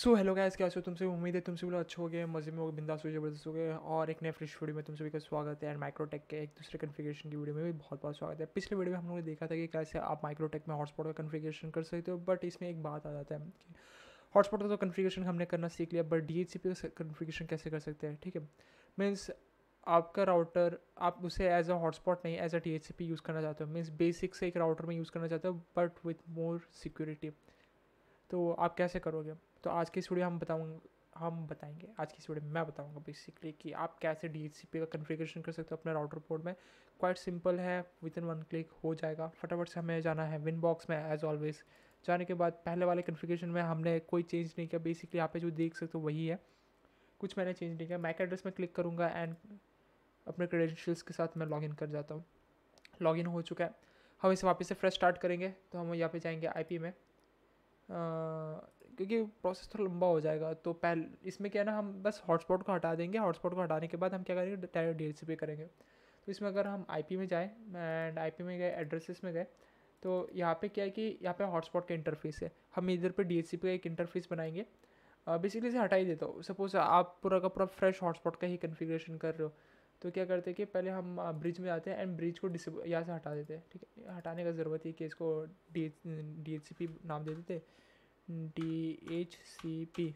so hello guys कैसे हो तुमसे उम्मीद है तुमसे बोलो अच्छे हो गए मज़े में हो गए बिंदास हो जबरदस्त हो गए और एक नए फ्रेश वीडियो में तुम सभी का स्वागत है एंड माइक्रोटेक के एक दूसरे कन्फिगेशन की वीडियो में भी बहुत बहुत स्वागत है पिछले वीडियो में हम लोगों ने देखा था कि कैसे आप माइक्रोटेक में हॉटस्पॉट का कन्फिगेशन कर सकते हो बट इसमें एक बात आ जाता है कि हॉटस्पॉट का तो कन्फिगेशन हमने करना सीख लिया बट डी का कन्फिगेशन कैसे कर सकते हैं ठीक है मीन्स आपका राउटर आप उसे एज अ हॉटस्पॉट नहीं एज अ पी यूज़ करना चाहते हो मीन्स बेसिक से एक राउटर में यूज़ करना चाहते हो बट विथ मोर सिक्योरिटी तो आप कैसे करोगे तो आज की स्टूडियो हम बताऊँ हम बताएंगे आज की स्टूडियो में मैं बताऊँगा बेसिकली कि आप कैसे डी का कन्फिग्रेशन कर सकते हो अपने राउटर पोर्ट में क्वाइट सिंपल है विद इन वन क्लिक हो जाएगा फटाफट से हमें जाना है विन बॉक्स में एज ऑलवेज जाने के बाद पहले वाले कन्फिग्रेशन में हमने कोई चेंज नहीं किया बेसिकली यहाँ पे जो देख सकते हो वही है कुछ मैंने चेंज नहीं किया मैक एड्रेस में क्लिक करूँगा एंड अपने क्रेडेंशियल्स के साथ मैं लॉगिन कर जाता हूँ लॉगिन हो चुका है हम इसे वापस से फ्रेश स्टार्ट करेंगे तो हम यहाँ पे जाएंगे आईपी में क्योंकि प्रोसेस थोड़ा लंबा हो जाएगा तो पहले इसमें क्या है ना हम बस हॉटस्पॉट को हटा देंगे हॉटस्पॉट को हटाने के बाद हम क्या करेंगे डायरेक्ट डी पे करेंगे तो इसमें अगर हम आई में जाएँ एंड आई में गए एड्रेसेस में गए तो यहाँ पे क्या है कि यहाँ पे हॉटस्पॉट का इंटरफेस है हम इधर पे डी का एक इंटरफेस बनाएंगे बेसिकली इसे हटा ही देता हूँ सपोज़ आप पूरा का पूरा फ्रेश हॉटस्पॉट का ही कन्फिग्रेशन कर रहे हो तो क्या करते हैं कि पहले हम ब्रिज में जाते हैं एंड ब्रिज को डिस यहाँ से हटा देते हैं ठीक है हटाने का ज़रूरत है कि इसको डी डी नाम दे देते हैं डी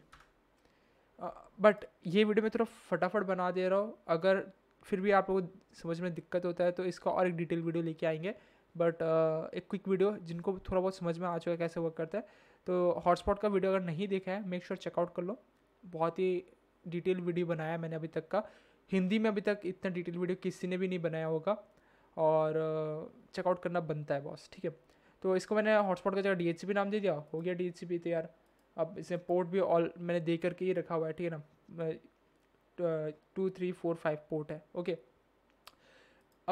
बट ये वीडियो मैं थोड़ा फटाफट बना दे रहा हूँ अगर फिर भी आप लोगों को समझ में दिक्कत होता है तो इसका और एक डिटेल वीडियो लेके आएंगे बट uh, एक क्विक वीडियो जिनको थोड़ा बहुत समझ में आ चुका है कैसे वर्क करता है तो हॉटस्पॉट का वीडियो अगर नहीं देखा है मेक श्योर चेकआउट कर लो बहुत ही डिटेल वीडियो बनाया है मैंने अभी तक का हिंदी में अभी तक इतना डिटेल वीडियो किसी ने भी नहीं बनाया होगा और चेकआउट करना बनता है बॉस ठीक है तो इसको मैंने हॉटस्पॉट का जगह डी नाम दे दिया हो गया डी तो यार अब इसमें पोर्ट भी ऑल मैंने दे करके ही रखा हुआ है ठीक है ना two three four five port है ओके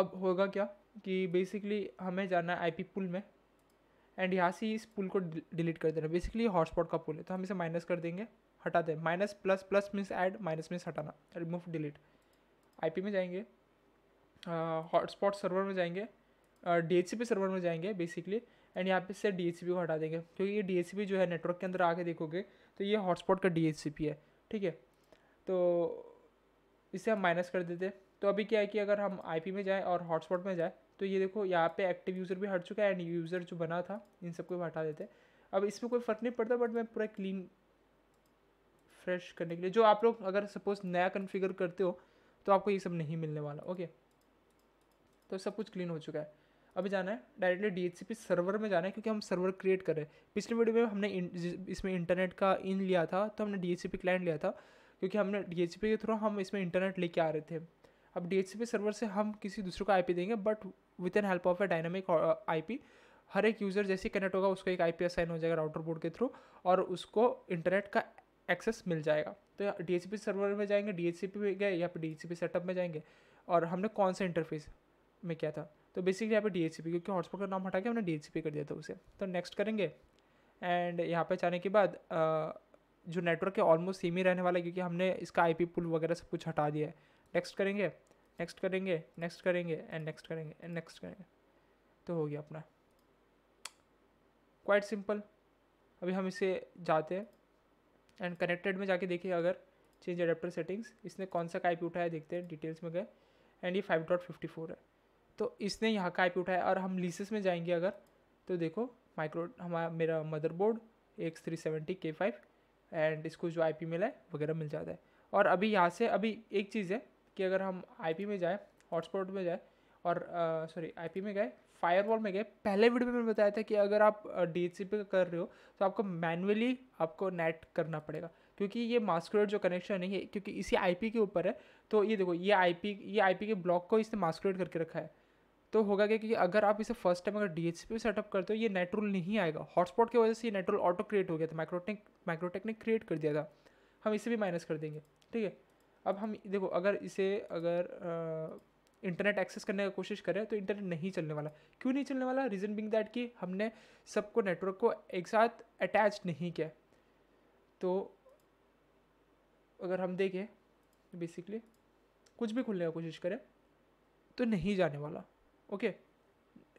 अब होगा क्या कि बेसिकली हमें जाना है पी पुल में एंड यहाँ से इस पुल को डिलीट कर देना बेसिकली हॉटस्पॉट का पुल है तो हम इसे माइनस कर देंगे हटा दें minus plus plus means add minus means हटाना रिमूव डिलीट आईपी में जाएंगे हॉटस्पॉट सर्वर में जाएंगे डी एच सर्वर में जाएंगे बेसिकली एंड यहाँ पे से डी को हटा देंगे क्योंकि ये डी जो है नेटवर्क के अंदर आके देखोगे तो ये हॉटस्पॉट का डी है ठीक है तो इसे हम माइनस कर देते तो अभी क्या है कि अगर हम आई में जाएँ और हॉटस्पॉट में जाएँ तो ये देखो यहाँ पे एक्टिव यूज़र भी हट चुका है एंड यूज़र जो बना था इन सबको हटा देते अब इसमें कोई फ़र्क नहीं पड़ता बट मैं पूरा क्लीन फ्रेश करने के लिए जो आप लोग अगर सपोज़ नया कन्फिगर करते हो तो आपको ये सब नहीं मिलने वाला ओके तो सब कुछ क्लीन हो चुका है अभी जाना है डायरेक्टली डी सर्वर में जाना है क्योंकि हम सर्वर क्रिएट कर रहे हैं पिछले वीडियो में हमने इन, इसमें इंटरनेट का इन लिया था तो हमने डी क्लाइंट लिया था क्योंकि हमने डी के थ्रू हम इसमें इंटरनेट लेके आ रहे थे अब डी सर्वर से हम किसी दूसरे को आई देंगे but with an help of a dynamic I हर एक यूज़र जैसे कनेक्ट होगा उसको एक आई पी असाइन हो जाएगा राउटर बोर्ड के थ्रू और उसको इंटरनेट का एक्सेस मिल जाएगा तो डी सर्वर में जाएंगे डी में गए या फिर डी सेटअप में जाएंगे और हमने कौन सा इंटरफेस में किया था तो बेसिकली यहाँ पे डी क्योंकि हॉटस्पॉट का नाम हटा के हमने डी कर दिया था उसे तो नेक्स्ट करेंगे एंड यहाँ पे जाने के बाद जो नेटवर्क है ऑलमोस्ट सेम ही रहने वाला है क्योंकि हमने इसका आई पी पुल वगैरह सब कुछ हटा दिया है नेक्स्ट करेंगे नेक्स्ट करेंगे नेक्स्ट करेंगे एंड नेक्स्ट करेंगे एंड नेक्स्ट करेंगे तो हो गया अपना क्वाइट सिंपल अभी हम इसे जाते हैं एंड कनेक्टेड में जाके देखिए अगर चेंज अडेप्टर सेटिंग्स इसने कौन सा का आई उठाया देखते हैं डिटेल्स में गए एंड ये फाइव डॉट फिफ्टी फोर है तो इसने यहाँ का आई उठाया और हम लीसेस में जाएंगे अगर तो देखो माइक्रो हमारा मेरा motherboard X three seventy K five and इसको जो आईपी मिला है वगैरह मिल जाता है और अभी यहाँ से अभी एक चीज़ है कि अगर हम आईपी में जाएँ हॉटस्पॉट में जाएँ और सॉरी आईपी में गए फायरवॉल में गए पहले वीडियो में मैंने बताया था कि अगर आप डी पे कर रहे हो तो आपको मैनुअली आपको नेट करना पड़ेगा क्योंकि ये मास्कुलेट जो कनेक्शन है ये क्योंकि इसी आईपी के ऊपर है तो ये देखो ये आईपी ये आईपी के ब्लॉक को इसने मास्कुलेट करके रखा है तो होगा क्या क्योंकि अगर आप इसे फर्स्ट टाइम अगर डी एच पी सेटअप करते हो ये नेट नहीं आएगा हॉटस्पॉट की वजह से ये नेट ऑटो क्रिएट हो गया था माइक्रोटेक माइक्रोटेक ने क्रिएट कर दिया था हम इसे भी माइनस कर देंगे ठीक है अब हम देखो अगर इसे अगर इंटरनेट एक्सेस करने की कोशिश करें तो इंटरनेट नहीं चलने वाला क्यों नहीं चलने वाला रीज़न बिंग दैट कि हमने सबको नेटवर्क को एक साथ अटैच नहीं किया तो अगर हम देखें बेसिकली कुछ भी खुलने की कोशिश करें तो नहीं जाने वाला ओके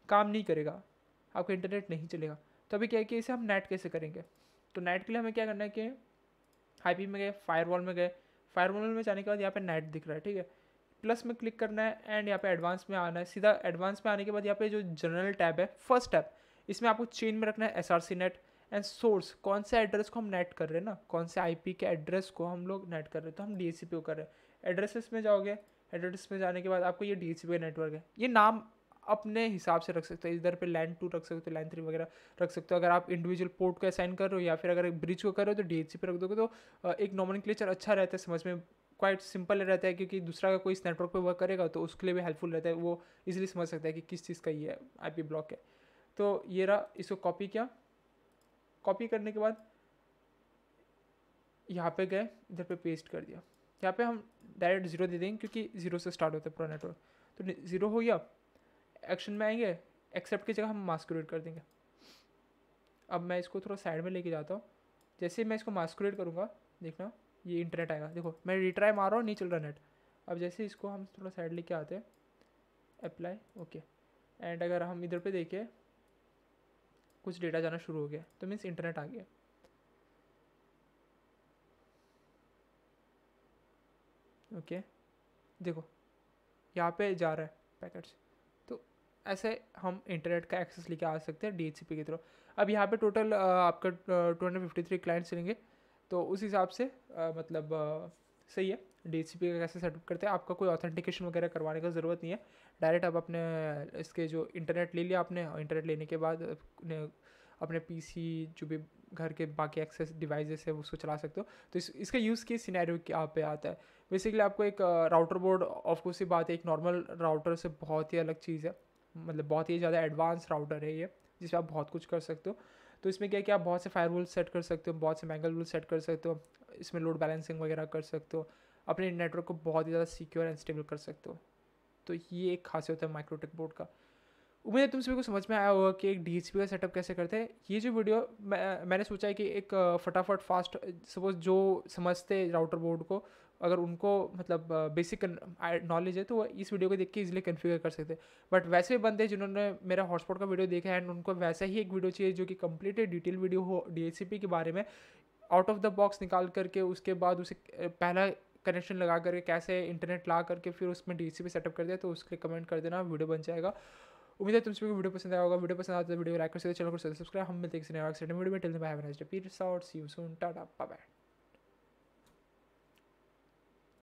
काम नहीं करेगा आपका इंटरनेट नहीं चलेगा तो अभी क्या है कि इसे हम नेट कैसे करेंगे तो नेट के लिए हमें क्या करना है कि आई में गए फायरवॉल में गए फायरवॉल में जाने के बाद यहाँ पे नेट दिख रहा है ठीक है प्लस में क्लिक करना है एंड यहाँ पे एडवांस में आना है सीधा एडवांस में आने के बाद यहाँ पे जो जनरल टैब है फर्स्ट टैब इसमें आपको चेन में रखना है S R C net and source कौन से एड्रेस को हम नेट कर रहे हैं ना कौन से आईपी के एड्रेस को हम लोग नेट कर रहे हैं तो हम डी को कर रहे हैं एड्रेसेस में जाओगे एड्रेस में जाने के बाद आपको ये डी नेटवर्क है ये नाम अपने हिसाब से रख सकते हो इधर पे लाइन टू रख सकते हो लाइन थ्री वगैरह रख सकते हो अगर आप इंडिविजुअल पोर्ट को असाइन कर रहे हो या फिर अगर ब्रिज को कर रहे हो तो डी पे रख दोगे तो एक नॉमन अच्छा रहता है समझ में क्वाइट सिंपल रहता है क्योंकि दूसरा का कोई इस नेटवर्क पर वर्क करेगा तो उसके लिए भी हेल्पफुल रहता है वो इजिली समझ सकता है कि किस चीज़ का ये है आई ब्लॉक है तो ये रहा इसको कॉपी किया कॉपी करने के बाद यहाँ पे गए इधर पे पेस्ट कर दिया यहाँ पे हम डायरेक्ट ज़ीरो दे देंगे क्योंकि ज़ीरो से स्टार्ट होता है पूरा नेटवर्क तो ज़ीरो हो गया एक्शन में आएंगे एक्सेप्ट की जगह हम मास्कुलेट कर देंगे अब मैं इसको थोड़ा साइड में लेके जाता हूँ जैसे मैं इसको मास्कुलेट करूँगा देखना ये इंटरनेट आएगा देखो मैं रिट्राई मार रहा हूँ नहीं चल रहा नेट अब जैसे इसको हम थोड़ा साइड लेके आते हैं अप्लाई ओके एंड अगर हम इधर पे देखें कुछ डेटा जाना शुरू हो गया तो मीन्स इंटरनेट आ गया ओके देखो यहाँ पे जा रहा है पैकेट्स ऐसे हम इंटरनेट का एक्सेस लेके आ सकते हैं डी के थ्रू अब यहाँ पे टोटल आपका two hundred fifty three clients रहेंगे तो उस हिसाब से आ, मतलब आ, सही है डी का कैसे सेटअप करते हैं आपका कोई ऑथेंटिकेशन वगैरह करवाने का ज़रूरत नहीं है डायरेक्ट आप अपने इसके जो इंटरनेट ले लिया आपने इंटरनेट लेने के बाद अपने, अपने पीसी जो भी घर के बाकी एक्सेस डिवाइसेस है उसको चला सकते हो तो इस, इसका यूज़ के सिनेरियो यहाँ पे आता है बेसिकली आपको एक राउटर बोर्ड ऑफकोर्स ही बात है एक नॉर्मल राउटर से बहुत ही अलग चीज़ है मतलब बहुत ही ज़्यादा एडवांस राउटर है ये जिसमें आप बहुत कुछ कर सकते हो तो इसमें क्या है कि आप बहुत से फायर रूल सेट कर सकते हो बहुत से मैंगल रूल सेट कर सकते हो इसमें लोड बैलेंसिंग वगैरह कर सकते हो अपने नेटवर्क को बहुत ही ज़्यादा सिक्योर एंड स्टेबल कर सकते हो तो ये एक खासियत है माइक्रोटेक बोर्ड का उम्मीद है तुम सभी को समझ में आया होगा कि एक डी का सेटअप कैसे करते हैं ये जो वीडियो मैं मैंने सोचा है कि एक फटाफट फास्ट सपोज जो समझते राउटर बोर्ड को अगर उनको मतलब बेसिक नॉलेज है तो वो इस वीडियो को देख के इजीली कन्फिगर कर सकते हैं बट वैसे बंदे जिन्होंने मेरा हॉटस्पॉट का वीडियो देखा है एंड उनको वैसा ही एक वीडियो चाहिए जो कि कम्प्लीट डिटेल वीडियो हो डी के बारे में आउट ऑफ द बॉक्स निकाल करके उसके बाद उसे पहला कनेक्शन लगा करके कैसे इंटरनेट ला करके फिर उसमें डी सेटअप कर दिया तो उसके कमेंट कर देना वीडियो बन जाएगा उम्मीद है तुम सभी तो को वीडियो पसंद आएगा वीडियो पसंद आता है वीडियो लाइक कर सकते हो चैनल को सब्सक्राइब हम मिलते हैं वीडियो में till bye see you soon टाटा बाय